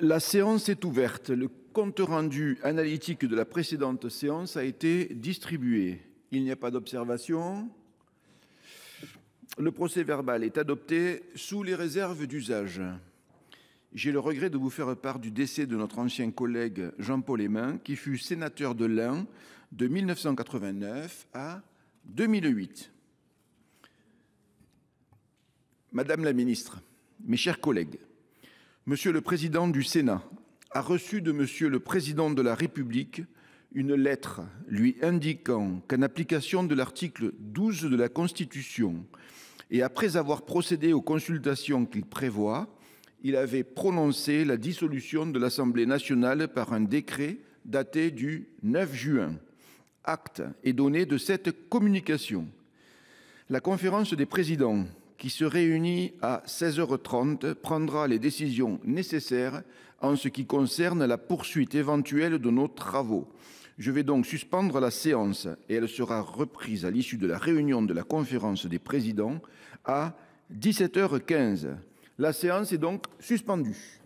La séance est ouverte. Le compte rendu analytique de la précédente séance a été distribué. Il n'y a pas d'observation. Le procès verbal est adopté sous les réserves d'usage. J'ai le regret de vous faire part du décès de notre ancien collègue Jean-Paul Hémin, qui fut sénateur de l'Ain de 1989 à 2008. Madame la Ministre, mes chers collègues, Monsieur le président du Sénat a reçu de Monsieur le Président de la République une lettre lui indiquant qu'en application de l'article 12 de la Constitution et après avoir procédé aux consultations qu'il prévoit, il avait prononcé la dissolution de l'Assemblée nationale par un décret daté du 9 juin. Acte est donné de cette communication. La conférence des présidents qui se réunit à 16h30, prendra les décisions nécessaires en ce qui concerne la poursuite éventuelle de nos travaux. Je vais donc suspendre la séance et elle sera reprise à l'issue de la réunion de la conférence des présidents à 17h15. La séance est donc suspendue.